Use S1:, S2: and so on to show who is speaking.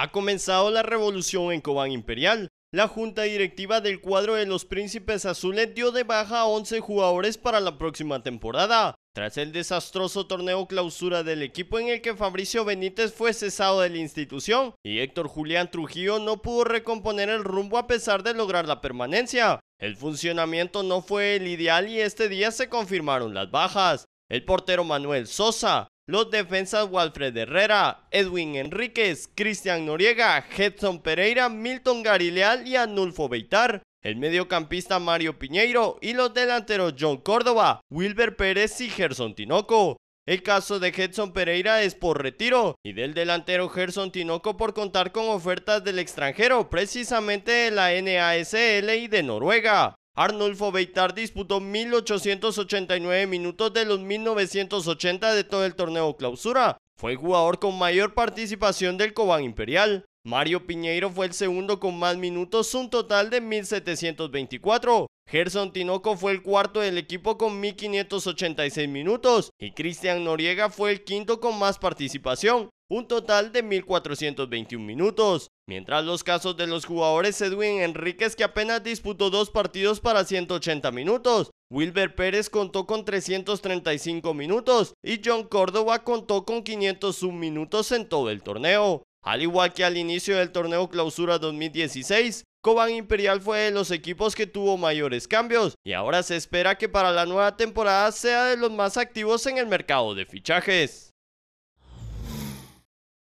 S1: Ha comenzado la revolución en Cobán Imperial. La junta directiva del cuadro de los Príncipes Azules dio de baja a 11 jugadores para la próxima temporada, tras el desastroso torneo clausura del equipo en el que Fabricio Benítez fue cesado de la institución y Héctor Julián Trujillo no pudo recomponer el rumbo a pesar de lograr la permanencia. El funcionamiento no fue el ideal y este día se confirmaron las bajas. El portero Manuel Sosa, los defensas Walfred Herrera, Edwin Enríquez, Cristian Noriega, Hudson Pereira, Milton Garileal y Anulfo Beitar. El mediocampista Mario Piñeiro y los delanteros John Córdoba, Wilber Pérez y Gerson Tinoco. El caso de Hudson Pereira es por retiro y del delantero Gerson Tinoco por contar con ofertas del extranjero, precisamente de la NASL y de Noruega. Arnulfo Beitar disputó 1.889 minutos de los 1.980 de todo el torneo clausura. Fue el jugador con mayor participación del Cobán Imperial. Mario Piñeiro fue el segundo con más minutos, un total de 1.724. Gerson Tinoco fue el cuarto del equipo con 1.586 minutos y Cristian Noriega fue el quinto con más participación, un total de 1.421 minutos, mientras los casos de los jugadores Edwin Enríquez que apenas disputó dos partidos para 180 minutos, Wilber Pérez contó con 335 minutos y John Córdoba contó con 501 minutos en todo el torneo. Al igual que al inicio del torneo Clausura 2016, Cobán Imperial fue de los equipos que tuvo mayores cambios y ahora se espera que para la nueva temporada sea de los más activos en el mercado de fichajes.